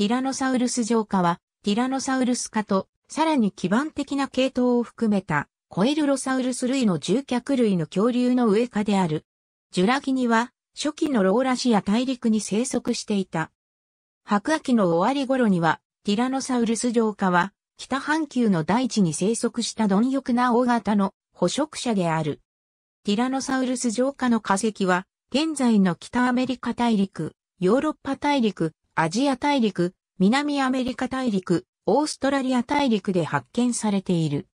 ティラノサウルス浄化は、ティラノサウルス化と、さらに基盤的な系統を含めた、コエルロサウルス類の獣脚類の恐竜の上科である。ジュラギニは、初期のローラシア大陸に生息していた。白亜紀の終わり頃には、ティラノサウルス浄化は、北半球の大地に生息した貪欲な大型の捕食者である。ティラノサウルス浄化の化石は、現在の北アメリカ大陸、ヨーロッパ大陸、アジア大陸、南アメリカ大陸、オーストラリア大陸で発見されている。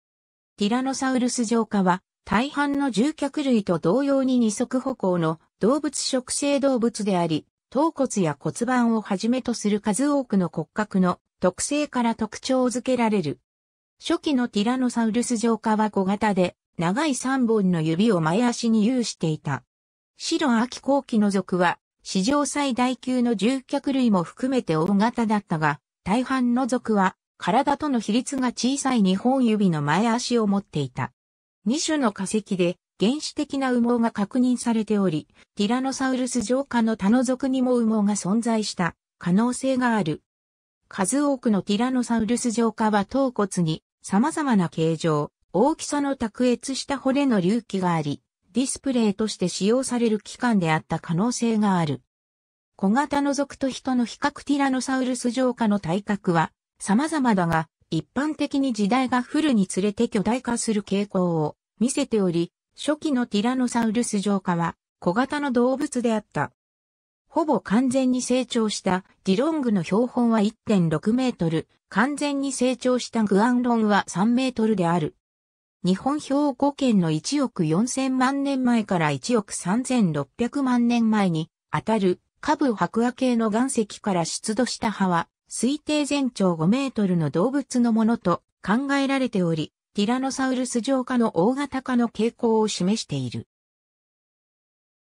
ティラノサウルス浄化は、大半の獣脚類と同様に二足歩行の動物食性動物であり、頭骨や骨盤をはじめとする数多くの骨格の特性から特徴づけられる。初期のティラノサウルス浄化は小型で、長い3本の指を前足に有していた。白秋後期の属は、史上最大級の獣脚類も含めて大型だったが、大半の族は体との比率が小さい2本指の前足を持っていた。2種の化石で原始的な羽毛が確認されており、ティラノサウルス上下の他の族にも羽毛が存在した可能性がある。数多くのティラノサウルス上下は頭骨に様々な形状、大きさの卓越した骨の隆起があり、ディスプレイとして使用される機関であった可能性がある。小型の属と人の比較ティラノサウルス上下の体格は様々だが、一般的に時代が降るにつれて巨大化する傾向を見せており、初期のティラノサウルス上下は小型の動物であった。ほぼ完全に成長したディロングの標本は1.6メートル、完全に成長したグアンロンは3メートルである。日本兵庫県の1億4000万年前から1億3600万年前にあたる下部白亜系の岩石から出土した葉は推定全長5メートルの動物のものと考えられており、ティラノサウルス上下の大型化の傾向を示している。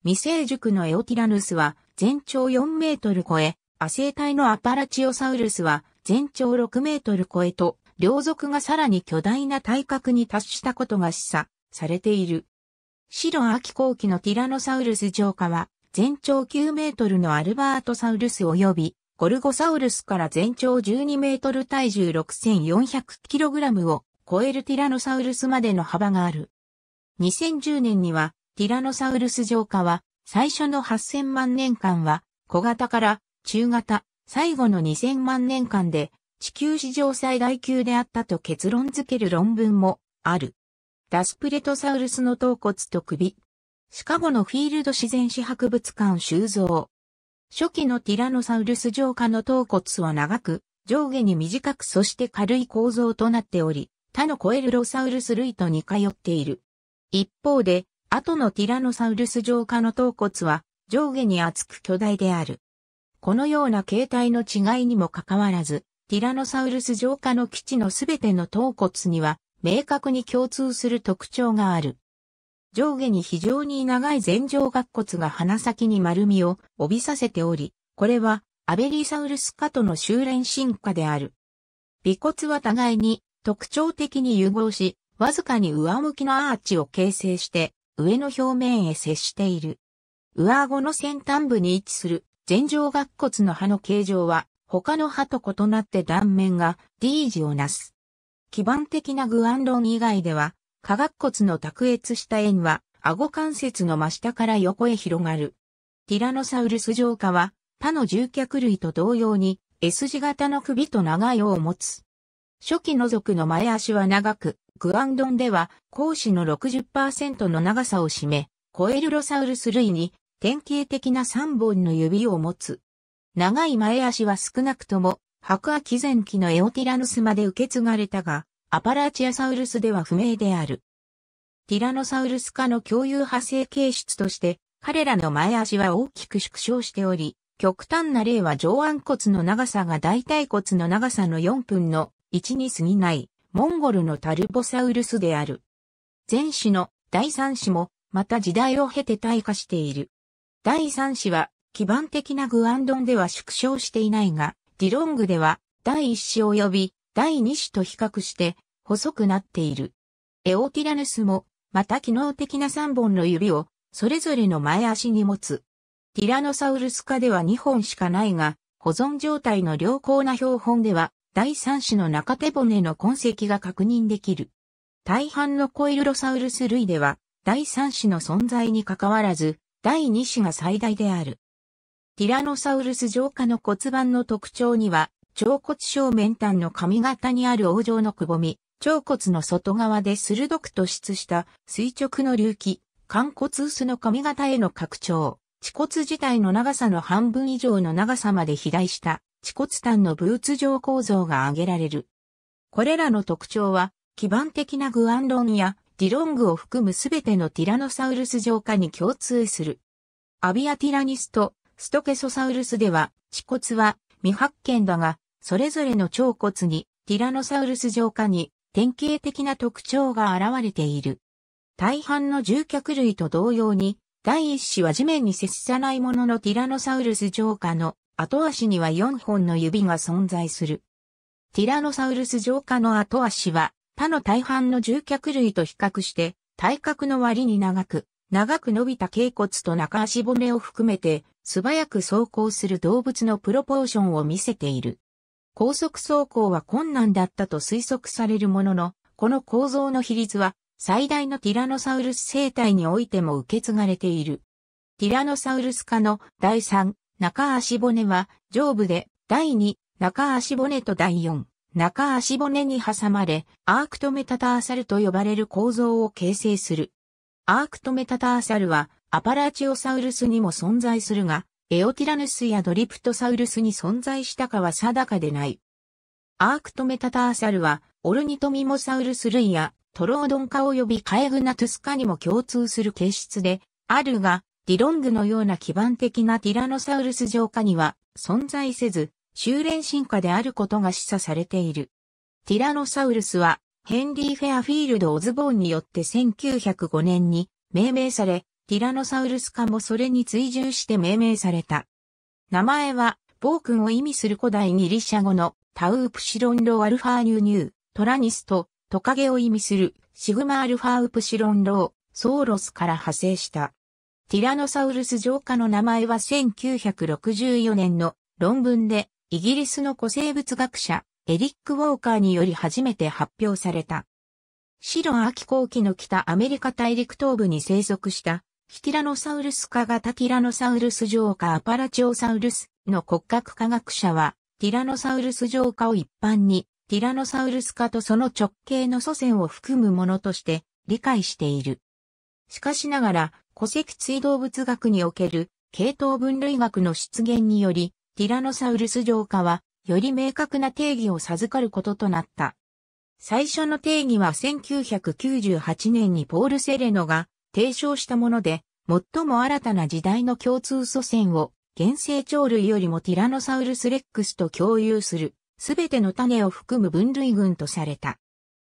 未成熟のエオティラヌスは全長4メートル超え、亜生体のアパラチオサウルスは全長6メートル超えと両族がさらに巨大な体格に達したことが示唆されている。白秋後期のティラノサウルス浄化は、全長9メートルのアルバートサウルス及び、ゴルゴサウルスから全長12メートル体重6 4 0 0ラムを超えるティラノサウルスまでの幅がある。2010年には、ティラノサウルス浄化は、最初の8000万年間は、小型から中型、最後の2000万年間で地球史上最大級であったと結論付ける論文もある。ダスプレトサウルスの頭骨と首。シカゴのフィールド自然史博物館収蔵。初期のティラノサウルス上下の頭骨は長く、上下に短くそして軽い構造となっており、他のコエルロサウルス類と似通っている。一方で、後のティラノサウルス上下の頭骨は上下に厚く巨大である。このような形態の違いにもかかわらず、ティラノサウルス浄化の基地のすべての頭骨には明確に共通する特徴がある。上下に非常に長い前上顎骨が鼻先に丸みを帯びさせており、これはアベリサウルス科との修練進化である。尾骨は互いに特徴的に融合し、わずかに上向きのアーチを形成して上の表面へ接している。上顎の先端部に位置する前上顎骨の歯の形状は他の歯と異なって断面が D 字をなす。基盤的な具案論以外では、下顎骨の卓越した円は、顎関節の真下から横へ広がる。ティラノサウルス上下は、他の獣脚類と同様に、S 字型の首と長い尾を持つ。初期の族の前足は長く、グアンドンでは、講子の60%の長さを占め、コエルロサウルス類に、典型的な3本の指を持つ。長い前足は少なくとも、白亜紀前期のエオティラノスまで受け継がれたが、アパラチアサウルスでは不明である。ティラノサウルス科の共有派生形質として、彼らの前足は大きく縮小しており、極端な例は上腕骨の長さが大腿骨の長さの4分の1に過ぎない、モンゴルのタルボサウルスである。前肢の第三子も、また時代を経て退化している。第三子は基盤的なグアンドンでは縮小していないが、ディロングでは第一子及び第二子と比較して細くなっている。エオティラヌスも、また機能的な3本の指をそれぞれの前足に持つ。ティラノサウルス科では2本しかないが、保存状態の良好な標本では、第3子の中手骨の痕跡が確認できる。大半のコイルロサウルス類では、第3子の存在に関わらず、第2子が最大である。ティラノサウルス上下の骨盤の特徴には、腸骨正面端の髪型にある王状のくぼみ、腸骨の外側で鋭く突出した垂直の隆起、肝骨薄の髪型への拡張、恥骨自体の長さの半分以上の長さまで肥大した恥骨端のブーツ状構造が挙げられる。これらの特徴は、基盤的なグアンロンやディロングを含むすべてのティラノサウルス上下に共通する。アビアティラニスト、ストケソサウルスでは、恥骨は未発見だが、それぞれの腸骨にティラノサウルス上下に典型的な特徴が現れている。大半の獣脚類と同様に、第一子は地面に接さないもののティラノサウルス上下の後足には4本の指が存在する。ティラノサウルス上下の後足は他の大半の獣脚類と比較して体格の割に長く、長く伸びた頸骨と中足骨を含めて素早く走行する動物のプロポーションを見せている。高速走行は困難だったと推測されるものの、この構造の比率は最大のティラノサウルス生態においても受け継がれている。ティラノサウルス科の第3、中足骨は上部で第2、中足骨と第4、中足骨に挟まれ、アークトメタターサルと呼ばれる構造を形成する。アークトメタターサルは、アパラチオサウルスにも存在するが、エオティラヌスやドリプトサウルスに存在したかは定かでない。アークトメタターサルは、オルニトミモサウルス類やトロオドン科及びカエグナトゥス科にも共通する形質で、あるが、ディロングのような基盤的なティラノサウルス上下には存在せず、修練進化であることが示唆されている。ティラノサウルスはヘンリー・フェアフィールド・オズボーンによって1905年に命名され、ティラノサウルス科もそれに追従して命名された。名前は、暴君を意味する古代ギリシャ語のタウープシロンロアルファーニュニュー、トラニスとトカゲを意味するシグマアルファウプシロンロー、ソーロスから派生した。ティラノサウルス浄化の名前は1964年の論文でイギリスの古生物学者エリック・ウォーカーにより初めて発表された。白秋後期の北アメリカ大陸東部に生息したヒティラノサウルス科型ティラノサウルス上科アパラチオサウルスの骨格科学者は、ティラノサウルス上科を一般に、ティラノサウルス科とその直系の祖先を含むものとして理解している。しかしながら、古籍追動物学における系統分類学の出現により、ティラノサウルス上科はより明確な定義を授かることとなった。最初の定義は1998年にポール・セレノが提唱したもので、最も新たな時代の共通祖先を、原生鳥類よりもティラノサウルス・レックスと共有する、すべての種を含む分類群とされた。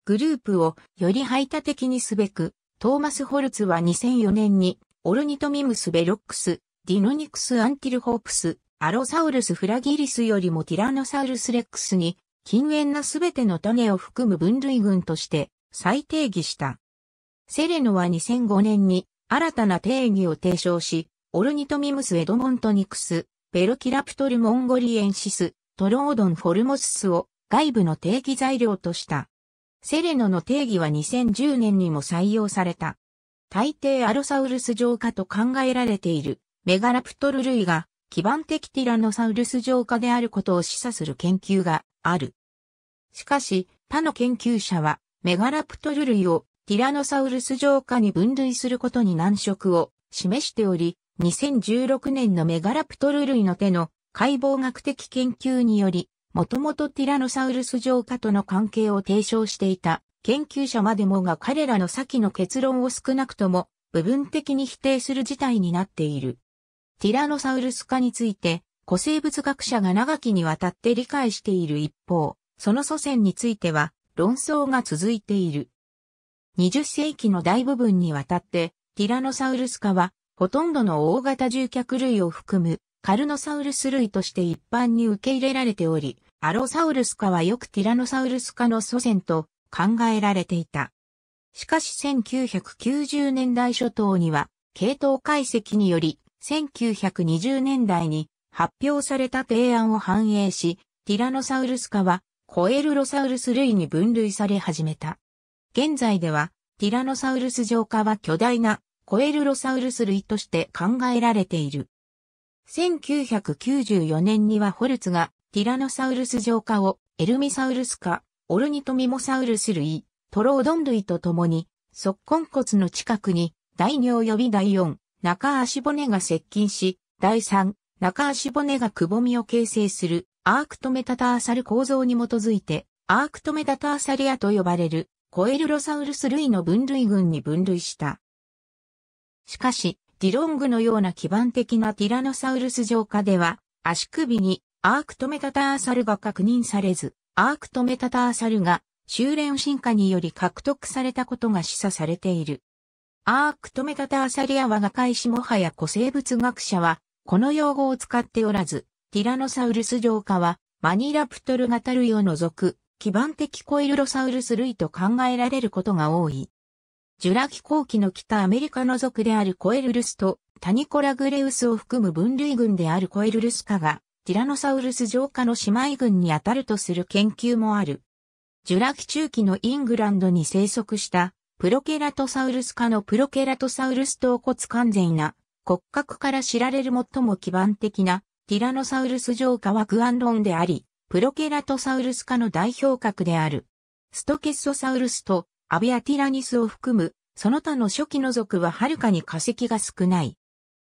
グループをより排他的にすべく、トーマス・ホルツは2004年に、オルニトミムス・ベロックス、ディノニクス・アンティルホープス、アロサウルスフラギリスよりもティラノサウルスレックスに、禁煙なすべての種を含む分類群として再定義した。セレノは2005年に新たな定義を提唱し、オルニトミムス・エドモントニクス、ベロキラプトル・モンゴリエンシス、トロードン・フォルモススを外部の定義材料とした。セレノの定義は2010年にも採用された。大抵アロサウルス上下と考えられているメガラプトル類が基盤的ティラノサウルス浄化であることを示唆する研究がある。しかし、他の研究者は、メガラプトル類をティラノサウルス浄化に分類することに難色を示しており、2016年のメガラプトル類の手の解剖学的研究により、もともとティラノサウルス浄化との関係を提唱していた研究者までもが彼らの先の結論を少なくとも部分的に否定する事態になっている。ティラノサウルス化について、古生物学者が長きにわたって理解している一方、その祖先については論争が続いている。20世紀の大部分にわたって、ティラノサウルス化は、ほとんどの大型獣脚類を含む、カルノサウルス類として一般に受け入れられており、アロサウルス化はよくティラノサウルス化の祖先と考えられていた。しかし1990年代初頭には、系統解析により、1920年代に発表された提案を反映し、ティラノサウルス科はコエルロサウルス類に分類され始めた。現在ではティラノサウルス上科は巨大なコエルロサウルス類として考えられている。1994年にはホルツがティラノサウルス上科をエルミサウルス科、オルニトミモサウルス類、トロオドン類と共に、足根骨の近くに第尿及び第4、中足骨が接近し、第3、中足骨がくぼみを形成するアークトメタターサル構造に基づいて、アークトメタターサリアと呼ばれるコエルロサウルス類の分類群に分類した。しかし、ディロングのような基盤的なティラノサウルス上下では、足首にアークトメタターサルが確認されず、アークトメタターサルが修練進化により獲得されたことが示唆されている。アークトメタターサリアは若いしもはや古生物学者は、この用語を使っておらず、ティラノサウルス上下は、マニラプトル型類を除く、基盤的コイルロサウルス類と考えられることが多い。ジュラ紀後期の北アメリカの族であるコエルルスとタニコラグレウスを含む分類群であるコエルルス科がティラノサウルス上下の姉妹群にあたるとする研究もある。ジュラ紀中期のイングランドに生息したプロケラトサウルス科のプロケラトサウルス頭骨完全な骨格から知られる最も基盤的なティラノサウルス上科はグアンロンであり、プロケラトサウルス科の代表格である。ストケッソサウルスとアビアティラニスを含むその他の初期の族ははるかに化石が少ない。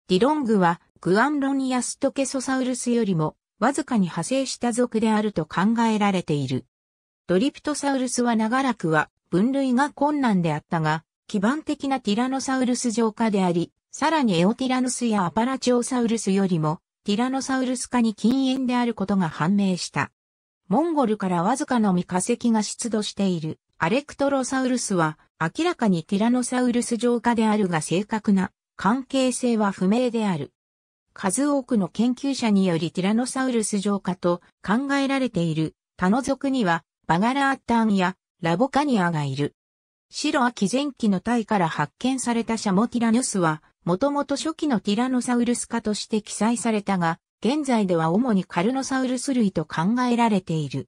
ディロングはグアンロンやストケソサウルスよりもわずかに派生した族であると考えられている。ドリプトサウルスは長らくは分類が困難であったが、基盤的なティラノサウルス上下であり、さらにエオティラヌスやアパラチオサウルスよりも、ティラノサウルス化に禁煙であることが判明した。モンゴルからわずかのみ化石が出土しているアレクトロサウルスは明らかにティラノサウルス上下であるが正確な関係性は不明である。数多くの研究者によりティラノサウルス上下と考えられている他の族にはバガラータンやラボカニアがいる。白秋前期のタイから発見されたシャモティラヌスは、もともと初期のティラノサウルス科として記載されたが、現在では主にカルノサウルス類と考えられている。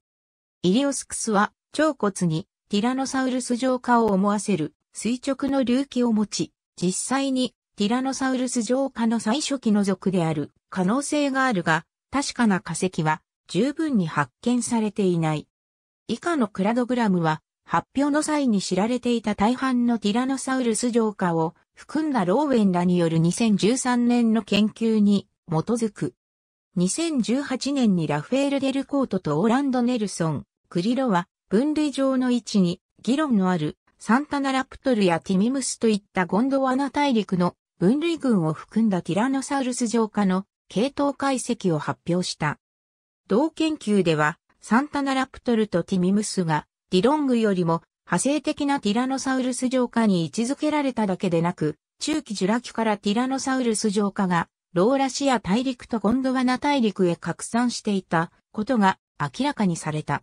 イリオスクスは、腸骨にティラノサウルス上下を思わせる垂直の隆起を持ち、実際にティラノサウルス上下の最初期の属である可能性があるが、確かな化石は十分に発見されていない。以下のクラドグラムは、発表の際に知られていた大半のティラノサウルス浄化を含んだローウェンらによる2013年の研究に基づく。2018年にラフェール・デルコートとオーランド・ネルソン、クリロは分類上の位置に議論のあるサンタナラプトルやティミムスといったゴンドワナ大陸の分類群を含んだティラノサウルス浄化の系統解析を発表した。同研究ではサンタナラプトルとティミムスが、ディロングよりも、派生的なティラノサウルス浄化に位置づけられただけでなく、中期ジュラ紀からティラノサウルス浄化が、ローラシア大陸とゴンドワナ大陸へ拡散していたことが明らかにされた。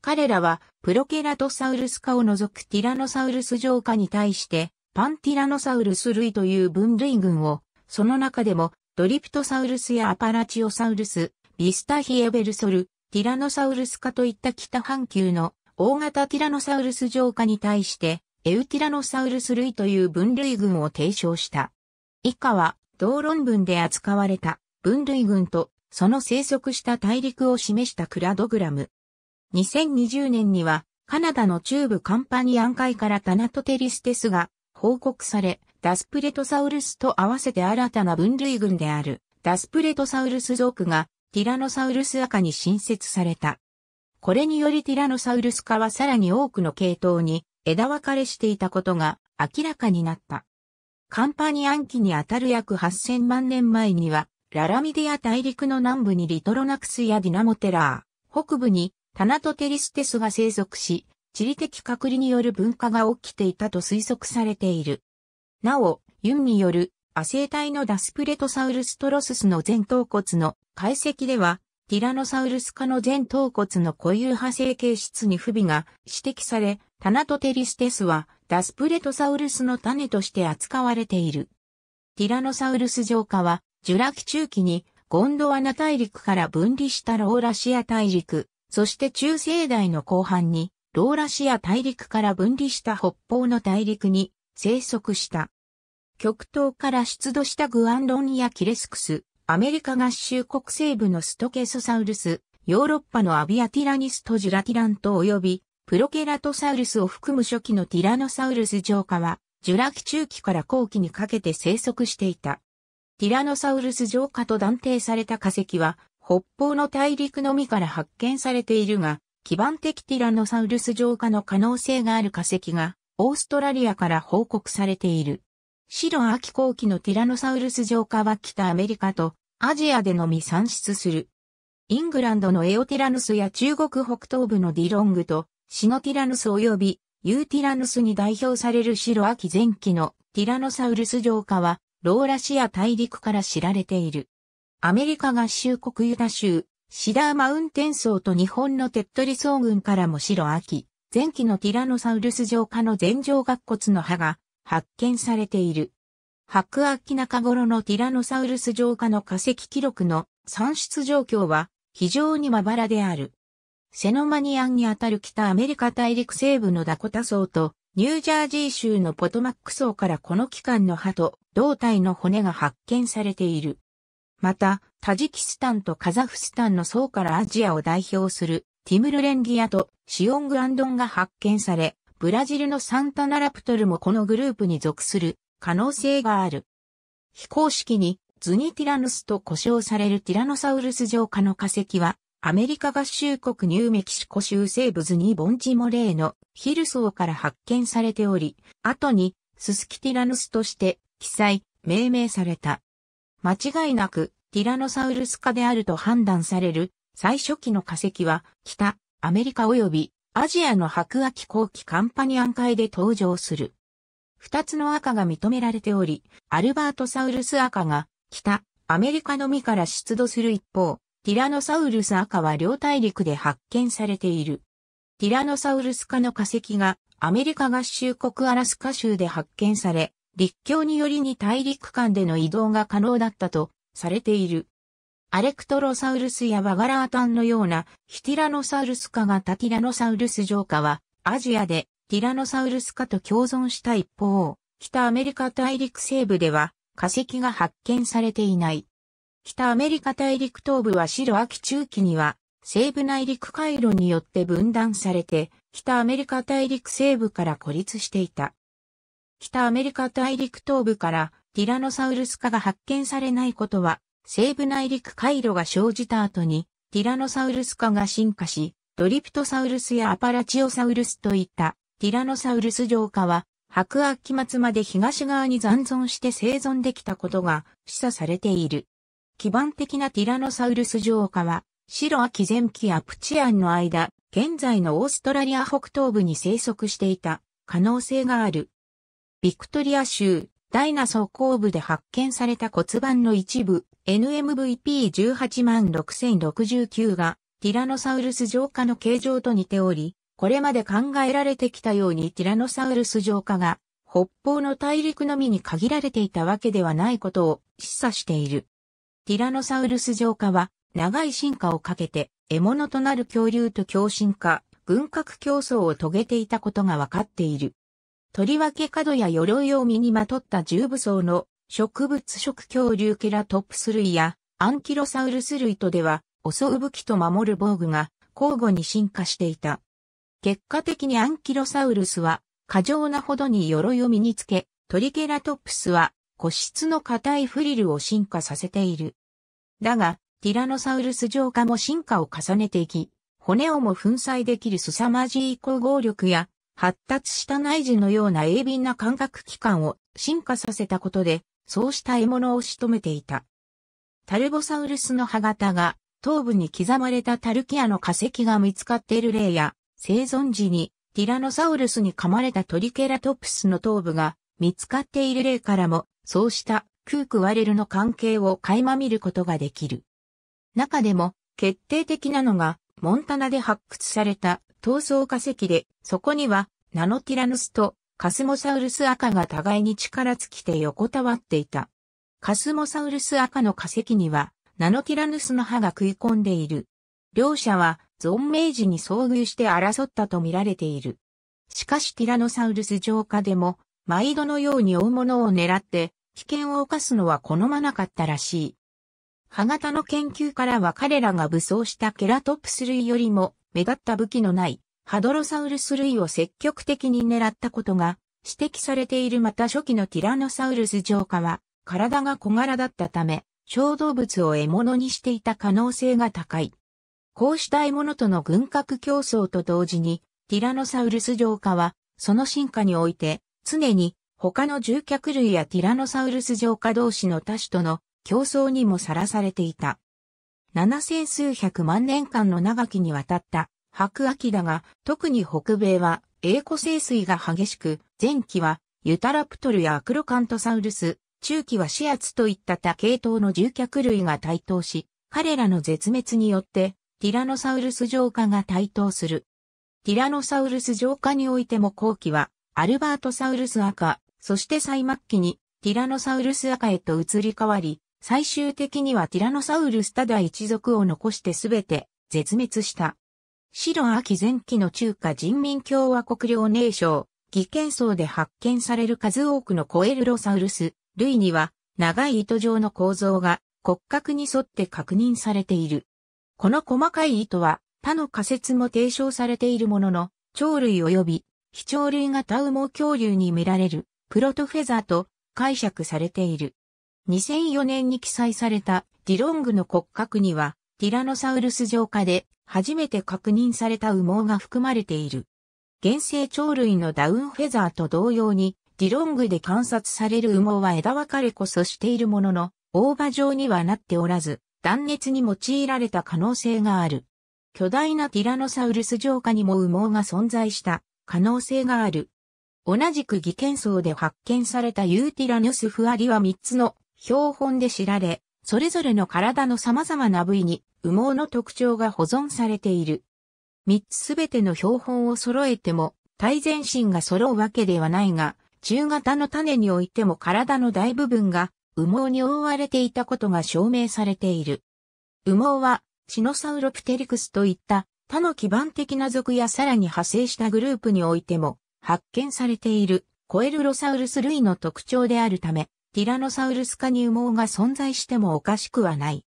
彼らはプロケラトサウルス化を除くティラノサウルス浄化に対してパンティラノサウルス類という分類群を、その中でもドリプトサウルスやアパラチオサウルス、ビスタヒエベルソル、ティラノサウルス科といった北半球の大型ティラノサウルス上科に対して、エウティラノサウルス類という分類群を提唱した。以下は、同論文で扱われた分類群と、その生息した大陸を示したクラドグラム。2020年には、カナダの中部カンパニアン海からタナトテリステスが報告され、ダスプレトサウルスと合わせて新たな分類群である、ダスプレトサウルス族がティラノサウルス赤に新設された。これによりティラノサウルス科はさらに多くの系統に枝分かれしていたことが明らかになった。カンパニアン期にあたる約8000万年前には、ララミディア大陸の南部にリトロナクスやディナモテラー、北部にタナトテリステスが生息し、地理的隔離による分化が起きていたと推測されている。なお、ユンによる亜生体のダスプレトサウルストロススの前頭骨の解析では、ティラノサウルス科の全頭骨の固有派生形質に不備が指摘され、タナトテリステスはダスプレトサウルスの種として扱われている。ティラノサウルス浄化は、ジュラ紀中期にゴンドワナ大陸から分離したローラシア大陸、そして中世代の後半にローラシア大陸から分離した北方の大陸に生息した。極東から出土したグアンロンやキレスクス、アメリカ合衆国西部のストケソサウルス、ヨーロッパのアビアティラニスとジュラティラント及びプロケラトサウルスを含む初期のティラノサウルス浄化は、ジュラ紀中期から後期にかけて生息していた。ティラノサウルス浄化と断定された化石は、北方の大陸のみから発見されているが、基盤的ティラノサウルス浄化の可能性がある化石が、オーストラリアから報告されている。白秋後期のティラノサウルス浄化は北アメリカとアジアでのみ産出する。イングランドのエオティラヌスや中国北東部のディロングとシノティラヌス及びユーティラヌスに代表される白秋前期のティラノサウルス浄化はローラシア大陸から知られている。アメリカ合衆国ユタ州、シダーマウンテン層と日本のテッドリ層群からも白秋、前期のティラノサウルス浄化の前上顎骨の歯が発見されている。白亜紀中頃のティラノサウルス浄化の化石記録の産出状況は非常にまばらである。セノマニアンにあたる北アメリカ大陸西部のダコタ層とニュージャージー州のポトマック層からこの期間の歯と胴体の骨が発見されている。また、タジキスタンとカザフスタンの層からアジアを代表するティムルレンギアとシオングアンドンが発見され、ブラジルのサンタナラプトルもこのグループに属する可能性がある。非公式にズニティラヌスと呼称されるティラノサウルス上下の化石は、アメリカ合衆国ニューメキシコ州西部ズニボンチモレーのヒルソーから発見されており、後にススキティラヌスとして記載、命名された。間違いなくティラノサウルス化であると判断される最初期の化石は北アメリカ及びアジアの白亜紀後期カンパニアン会で登場する。二つの赤が認められており、アルバートサウルス赤が北アメリカのみから出土する一方、ティラノサウルス赤は両大陸で発見されている。ティラノサウルス科の化石がアメリカ合衆国アラスカ州で発見され、陸橋によりに大陸間での移動が可能だったとされている。アレクトロサウルスやバガラータンのようなヒティラノサウルス科タティラノサウルス上科はアジアでティラノサウルス科と共存した一方、北アメリカ大陸西部では化石が発見されていない。北アメリカ大陸東部は白秋中期には西部内陸回路によって分断されて、北アメリカ大陸西部から孤立していた。北アメリカ大陸東部からティラノサウルス科が発見されないことは西部内陸回路が生じた後に、ティラノサウルス化が進化し、ドリプトサウルスやアパラチオサウルスといったティラノサウルス上化は、白亜紀末まで東側に残存して生存できたことが示唆されている。基盤的なティラノサウルス上化は、白亜紀前期やプチアンの間、現在のオーストラリア北東部に生息していた可能性がある。ビクトリア州、ダイナソー後部で発見された骨盤の一部 NMVP18 万6069がティラノサウルス浄化の形状と似ており、これまで考えられてきたようにティラノサウルス浄化が北方の大陸のみに限られていたわけではないことを示唆している。ティラノサウルス浄化は長い進化をかけて獲物となる恐竜と共振化、軍拡競争を遂げていたことがわかっている。とりわけ角や鎧を身にまとった重武装の植物食恐竜ケラトップス類やアンキロサウルス類とでは、襲う武器と守る防具が交互に進化していた。結果的にアンキロサウルスは過剰なほどに鎧を身につけ、トリケラトップスは個室の硬いフリルを進化させている。だが、ティラノサウルス浄化も進化を重ねていき、骨をも粉砕できる凄まじい光合力や、発達した内耳のような鋭敏な感覚器官を進化させたことで、そうした獲物を仕留めていた。タルボサウルスの歯型が頭部に刻まれたタルキアの化石が見つかっている例や、生存時にティラノサウルスに噛まれたトリケラトプスの頭部が見つかっている例からも、そうしたクークワレルの関係を垣間見ることができる。中でも決定的なのが、モンタナで発掘された闘争化石で、そこにはナノティラノスとカスモサウルス赤が互いに力尽きて横たわっていた。カスモサウルス赤の化石には、ナノティラヌスの歯が食い込んでいる。両者は、存命時に遭遇して争ったと見られている。しかしティラノサウルス浄化でも、毎度のように大物を狙って、危険を犯すのは好まなかったらしい。歯型の研究からは彼らが武装したケラトプス類よりも目立った武器のないハドロサウルス類を積極的に狙ったことが指摘されているまた初期のティラノサウルス浄化は体が小柄だったため小動物を獲物にしていた可能性が高い。こうした獲物との軍拡競争と同時にティラノサウルス浄化はその進化において常に他の獣脚類やティラノサウルス浄化同士の他種との競争にもさらされていた。七千数百万年間の長きにわたった白秋だが、特に北米は栄枯盛衰が激しく、前期はユタラプトルやアクロカントサウルス、中期はシアツといった多系統の獣脚類が台頭し、彼らの絶滅によって、ティラノサウルス浄化が台頭する。ティラノサウルス浄化においても後期は、アルバートサウルス赤、そして最末期にティラノサウルス赤へと移り変わり、最終的にはティラノサウルスただ一族を残してすべて絶滅した。白秋前期の中華人民共和国領年省、義県層で発見される数多くのコエルロサウルス、類には長い糸状の構造が骨格に沿って確認されている。この細かい糸は他の仮説も提唱されているものの、鳥類及び非鳥類型羽毛恐竜に見られるプロトフェザーと解釈されている。2004年に記載されたディロングの骨格にはティラノサウルス上下で初めて確認された羽毛が含まれている。原生鳥類のダウンフェザーと同様に、ディロングで観察される羽毛は枝分かれこそしているものの、大葉状にはなっておらず、断熱に用いられた可能性がある。巨大なティラノサウルス浄化にも羽毛が存在した可能性がある。同じく技研層で発見されたユーティラヌスフアリは3つの標本で知られ、それぞれの体の様々な部位に羽毛の特徴が保存されている。三つすべての標本を揃えても、体全身が揃うわけではないが、中型の種においても体の大部分が羽毛に覆われていたことが証明されている。羽毛は、シノサウロプテリクスといった他の基盤的な属やさらに派生したグループにおいても発見されているコエルロサウルス類の特徴であるため、ティラノサウルス科に羽毛が存在してもおかしくはない。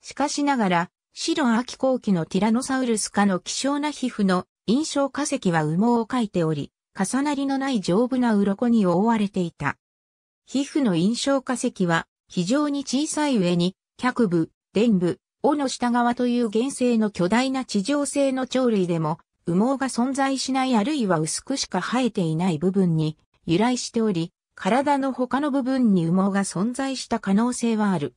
しかしながら、白秋後期のティラノサウルス科の希少な皮膚の印象化石は羽毛を描いており、重なりのない丈夫な鱗に覆われていた。皮膚の印象化石は非常に小さい上に、脚部、臀部、尾の下側という原生の巨大な地上性の鳥類でも、羽毛が存在しないあるいは薄くしか生えていない部分に由来しており、体の他の部分に羽毛が存在した可能性はある。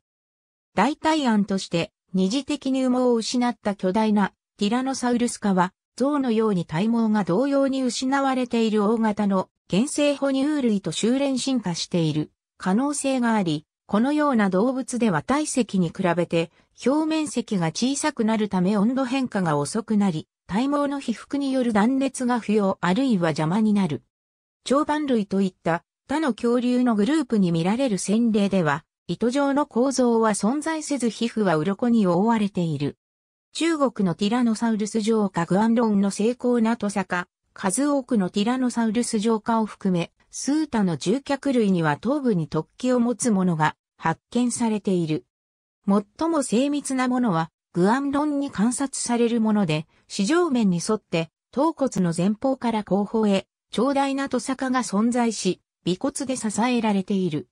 代替案として、二次的に羽毛を失った巨大なティラノサウルス科は、象のように体毛が同様に失われている大型の原生哺乳類と修練進化している可能性があり、このような動物では体積に比べて表面積が小さくなるため温度変化が遅くなり、体毛の被覆による断裂が不要あるいは邪魔になる。長板類といった他の恐竜のグループに見られる洗礼では、糸状の構造は存在せず皮膚は鱗に覆われている。中国のティラノサウルス浄化グアンロンの精巧なトサカ、数多くのティラノサウルス浄化を含め、数多の獣脚類には頭部に突起を持つものが発見されている。最も精密なものは、グアンロンに観察されるもので、四上面に沿って、頭骨の前方から後方へ、長大なトサカが存在し、尾骨で支えられている。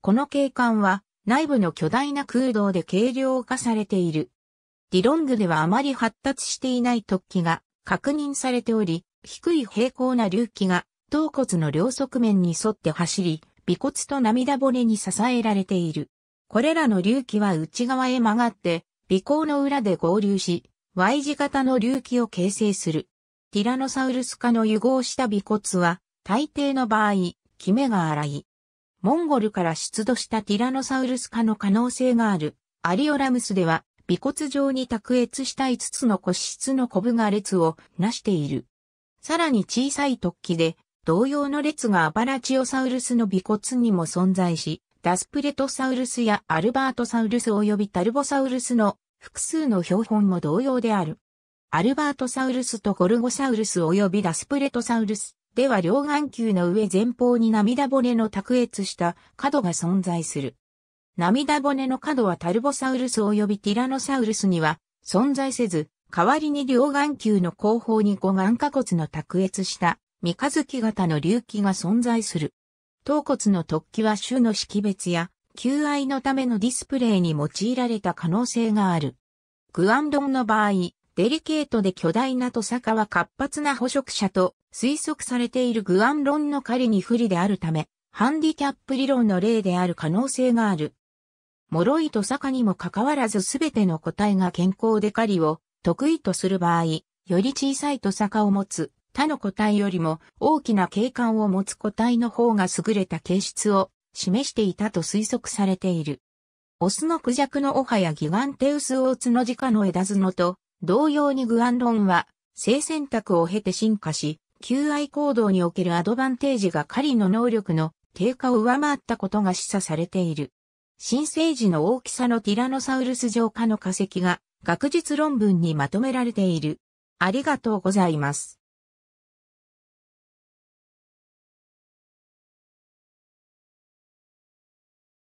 この景観は内部の巨大な空洞で軽量化されている。ディロングではあまり発達していない突起が確認されており、低い平行な隆起が頭骨の両側面に沿って走り、尾骨と涙骨に支えられている。これらの隆起は内側へ曲がって、尾行の裏で合流し、Y 字型の隆起を形成する。ティラノサウルス科の融合した尾骨は、大抵の場合、キメが荒い。モンゴルから出土したティラノサウルス科の可能性がある。アリオラムスでは、尾骨状に卓越した5つの骨質のコブが列をなしている。さらに小さい突起で、同様の列がアパラチオサウルスの尾骨にも存在し、ダスプレトサウルスやアルバートサウルス及びタルボサウルスの複数の標本も同様である。アルバートサウルスとゴルゴサウルス及びダスプレトサウルスでは両眼球の上前方に涙骨の卓越した角が存在する。涙骨の角はタルボサウルス及びティラノサウルスには存在せず、代わりに両眼球の後方に五眼下骨の卓越した三日月型の隆起が存在する。頭骨の突起は種の識別や求愛のためのディスプレイに用いられた可能性がある。グアンドンの場合、デリケートで巨大なトサカは活発な捕食者と推測されているグアンロンの狩りに不利であるため、ハンディキャップ理論の例である可能性がある。脆いトサカにもかかわらずすべての個体が健康で狩りを得意とする場合、より小さいトサカを持つ他の個体よりも大きな景観を持つ個体の方が優れた形質を示していたと推測されている。オスのクジャクのオハやギガンテウスオーツのジカの枝角と同様にグアンロンは、性選択を経て進化し、求愛行動におけるアドバンテージが狩りの能力の低下を上回ったことが示唆されている。新生児の大きさのティラノサウルス上化の化石が学術論文にまとめられている。ありがとうございます。